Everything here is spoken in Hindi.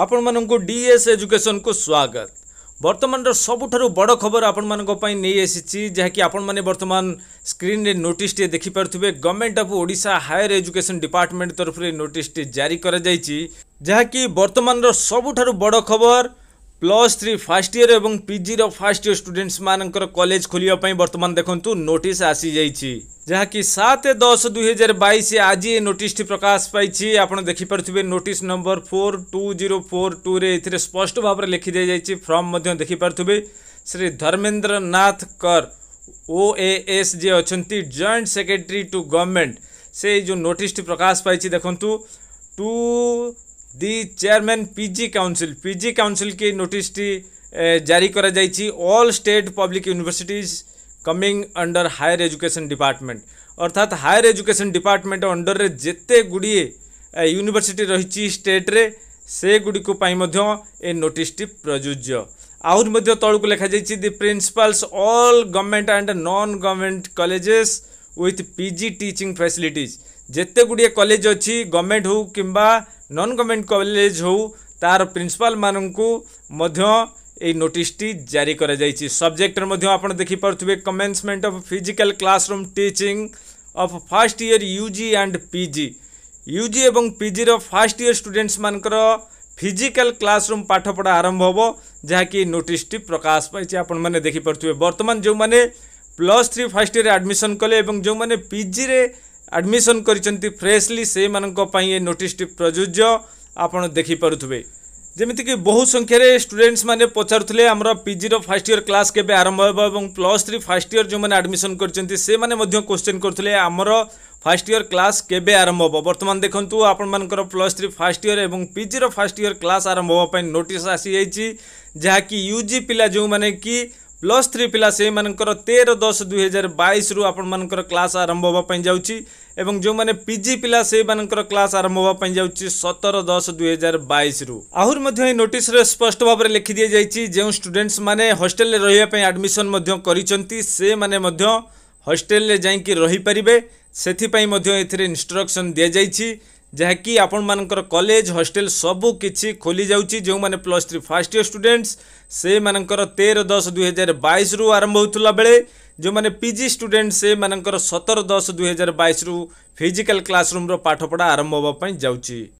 ଆପଣମାନଙ୍କୁ ଡିଏସ୍ ଏଜୁକେସନକୁ ସ୍ୱାଗତ ବର୍ତ୍ତମାନର ସବୁଠାରୁ ବଡ଼ ଖବର ଆପଣମାନଙ୍କ ପାଇଁ ନେଇ ଆସିଛି ଯାହାକି ଆପଣମାନେ ବର୍ତ୍ତମାନ ସ୍କ୍ରିନ୍ରେ ନୋଟିସ୍ଟିଏ ଦେଖିପାରୁଥିବେ government of Odisha higher education department ତରଫରୁ ଏ ନୋଟିସ୍ଟି ଜାରି କରାଯାଇଛି ଯାହାକି ବର୍ତ୍ତମାନର ସବୁଠାରୁ ବଡ଼ ଖବର ପ୍ଲସ୍ ଥ୍ରୀ ଫାର୍ଷ୍ଟ ଇୟର୍ ଏବଂ ପିଜିର ଫାର୍ଷ୍ଟ ଇୟର୍ ଷ୍ଟୁଡେଣ୍ଟସ୍ମାନଙ୍କର କଲେଜ ଖୋଲିବା ପାଇଁ ବର୍ତ୍ତମାନ ଦେଖନ୍ତୁ ନୋଟିସ୍ ଆସିଯାଇଛି ଯାହାକି ସାତ ଦଶ ଦୁଇହଜାର ବାଇଶ ଆଜି ଏ ନୋଟିସ୍ଟି ପ୍ରକାଶ ପାଇଛି ଆପଣ ଦେଖିପାରୁଥିବେ notice number four two zero four ଟୁରେ ଏଥିରେ ସ୍ପଷ୍ଟ ଭାବରେ ଲେଖି ଦିଆଯାଇଛି ଫର୍ମ ମଧ୍ୟ ଦେଖିପାରୁଥିବେ ଶ୍ରୀ ଧର୍ମେନ୍ଦ୍ର ନାଥ କର ଓ ଏ ଏସ୍ ଯିଏ ଅଛନ୍ତି ଜଏଣ୍ଟ ସେକ୍ରେଟାରୀ ଟୁ ଗଭର୍ଣ୍ଣମେଣ୍ଟ ସେ ଯେଉଁ ନୋଟିସ୍ଟି ପ୍ରକାଶ ପାଇଛି ଦେଖନ୍ତୁ to the chairman PG council PG council की नोटिस जारी करा all state public universities coming under higher education department अर्थात हायर एजुकेशन डिपार्टमेंट अंडर में जिते गुड़े यूनिवर्सीटी रही स्टेट्रे से गुड़िकोटी प्रजोज्य आहरी तौक लिखा जा principals all government and non government colleges with PG teaching facility जिते गुड़े कलेज अच्छी गवर्नमेंट हो कि नन गवर्णमेंट कलेज हो तार प्रिंसिपाल मानू ये नोटिस जारी कर सब्जेक्ट में देखिपे commencement of physical classroom teaching of first year UG and PG UG और पिजि फास्ट इयर स्टूडेंट्स मानक फिजिकाल क्लासरूम पाठपढ़ा आरंभ हे जहाँकि नोटिस प्रकाश पाई आपण देखिपे बर्तमान जो मैंने plus three first year admission कले जो मैंने पिजि ଆଡ଼ମିସନ୍ କରିଛନ୍ତି ଫ୍ରେଶଲି ସେଇମାନଙ୍କ ପାଇଁ ଏ ନୋଟିସ୍ଟି ପ୍ରଯୁଜ୍ୟ ଆପଣ ଦେଖିପାରୁଥିବେ ଯେମିତିକି ବହୁ ସଂଖ୍ୟାରେ ଷ୍ଟୁଡେଣ୍ଟସ୍ମାନେ ପଚାରୁଥିଲେ ଆମର ପିଜିର ଫାର୍ଷ୍ଟ ଇୟର୍ କ୍ଲାସ୍ କେବେ ଆରମ୍ଭ ହେବ ଏବଂ ପ୍ଲସ୍ ଥ୍ରୀ ଫାର୍ଷ୍ଟ ଇୟର୍ ଯେଉଁମାନେ ଆଡ଼ମିସନ୍ କରିଛନ୍ତି ସେମାନେ ମଧ୍ୟ କୋଶ୍ଚିନ୍ କରୁଥିଲେ ଆମର ଫାର୍ଷ୍ଟ ଇୟର୍ କ୍ଲାସ୍ କେବେ ଆରମ୍ଭ ହେବ ବର୍ତ୍ତମାନ ଦେଖନ୍ତୁ ଆପଣମାନଙ୍କର ପ୍ଲସ୍ ଥ୍ରୀ ଫାର୍ଷ୍ଟ ଇୟର୍ ଏବଂ ପିଜିର ଫାର୍ଷ୍ଟ ଇୟର୍ କ୍ଲାସ୍ ଆରମ୍ଭ ହେବା ପାଇଁ ନୋଟିସ୍ ଆସିଯାଇଛି ଯାହାକି ୟୁ ଜି ପିଲା ଯେଉଁମାନେ କି प्लस थ्री पिला से मानकर तेरह दस दुई हजार बैस रु आप क्लास आरंभ हाँपाई जाऊँगी जो मैंने पिजि पिला से मानकर क्लास आरंभ हाँपाई सतर दस दुई हजार बैस रु आई नोटिस स्पष्ट भाव में लिखिदी जाइए जो स्टूडेन्ट्स मैंने हस्टेल रही आडमिशन कर हस्टेल जाइ से इंस्ट्रक्शन दि जाइए ଯାହାକି ଆପଣମାନଙ୍କର କଲେଜ ହଷ୍ଟେଲ ସବୁ କିଛି ଖୋଲିଯାଉଛି ଯେଉଁମାନେ plus three first year students ସେମାନଙ୍କର ତେର ଦଶ ଦୁଇହଜାର ବାଇଶରୁ ଆରମ୍ଭ ହେଉଥିଲା ବେଳେ ଯେଉଁମାନେ ପି ଜି ଷ୍ଟୁଡେଣ୍ଟ ସେମାନଙ୍କର ସତର ଦଶ ଦୁଇହଜାର ବାଇଶରୁ ଫିଜିକାଲ୍ କ୍ଲାସରୁମ୍ର ପାଠପଢ଼ା ଆରମ୍ଭ ହେବା ପାଇଁ ଯାଉଛି